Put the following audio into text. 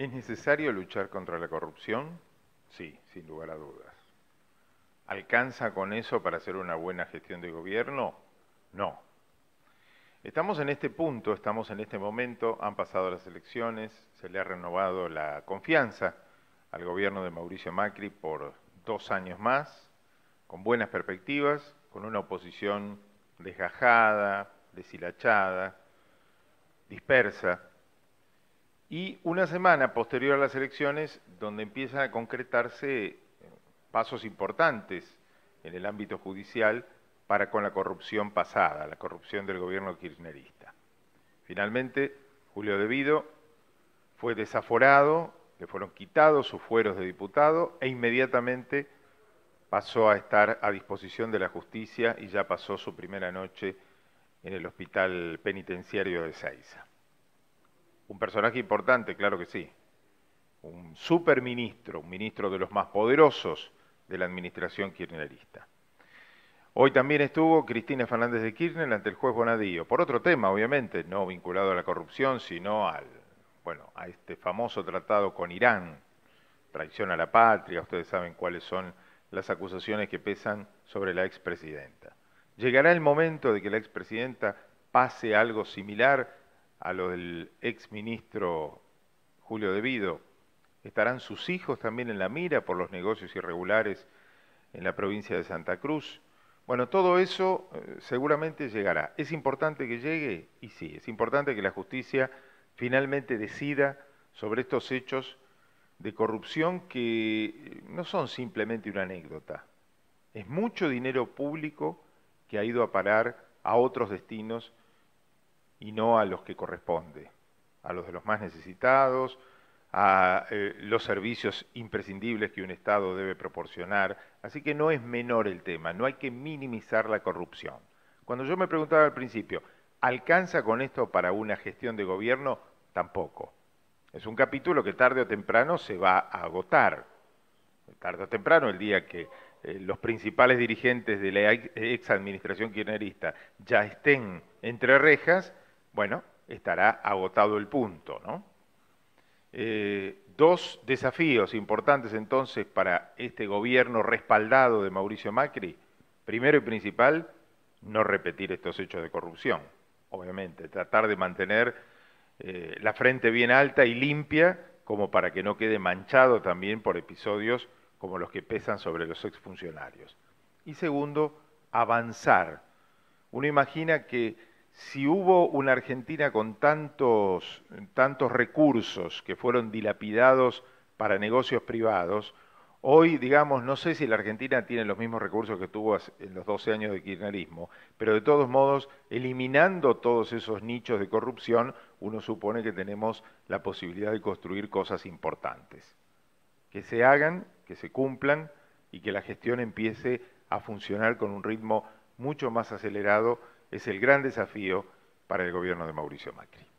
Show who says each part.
Speaker 1: ¿Es necesario luchar contra la corrupción? Sí, sin lugar a dudas. ¿Alcanza con eso para hacer una buena gestión de gobierno? No. Estamos en este punto, estamos en este momento, han pasado las elecciones, se le ha renovado la confianza al gobierno de Mauricio Macri por dos años más, con buenas perspectivas, con una oposición desgajada, deshilachada, dispersa y una semana posterior a las elecciones, donde empiezan a concretarse eh, pasos importantes en el ámbito judicial para con la corrupción pasada, la corrupción del gobierno kirchnerista. Finalmente, Julio Vido fue desaforado, le fueron quitados sus fueros de diputado e inmediatamente pasó a estar a disposición de la justicia y ya pasó su primera noche en el hospital penitenciario de Saiza. Un personaje importante, claro que sí. Un superministro, un ministro de los más poderosos de la administración kirchnerista. Hoy también estuvo Cristina Fernández de Kirchner ante el juez Bonadío, por otro tema, obviamente, no vinculado a la corrupción, sino al, bueno, a este famoso tratado con Irán, traición a la patria, ustedes saben cuáles son las acusaciones que pesan sobre la expresidenta. ¿Llegará el momento de que la expresidenta pase algo similar a lo del ex ministro Julio Devido. ¿Estarán sus hijos también en la mira por los negocios irregulares en la provincia de Santa Cruz? Bueno, todo eso eh, seguramente llegará. ¿Es importante que llegue? Y sí, es importante que la justicia finalmente decida sobre estos hechos de corrupción que eh, no son simplemente una anécdota. Es mucho dinero público que ha ido a parar a otros destinos y no a los que corresponde, a los de los más necesitados, a eh, los servicios imprescindibles que un Estado debe proporcionar. Así que no es menor el tema, no hay que minimizar la corrupción. Cuando yo me preguntaba al principio, ¿alcanza con esto para una gestión de gobierno? Tampoco. Es un capítulo que tarde o temprano se va a agotar. Tarde o temprano, el día que eh, los principales dirigentes de la ex administración kirchnerista ya estén entre rejas, bueno, estará agotado el punto, ¿no? Eh, dos desafíos importantes entonces para este gobierno respaldado de Mauricio Macri. Primero y principal, no repetir estos hechos de corrupción, obviamente, tratar de mantener eh, la frente bien alta y limpia como para que no quede manchado también por episodios como los que pesan sobre los exfuncionarios. Y segundo, avanzar. Uno imagina que si hubo una Argentina con tantos, tantos recursos que fueron dilapidados para negocios privados, hoy, digamos, no sé si la Argentina tiene los mismos recursos que tuvo en los 12 años de kirchnerismo, pero de todos modos, eliminando todos esos nichos de corrupción, uno supone que tenemos la posibilidad de construir cosas importantes, que se hagan, que se cumplan y que la gestión empiece a funcionar con un ritmo mucho más acelerado es el gran desafío para el gobierno de Mauricio Macri.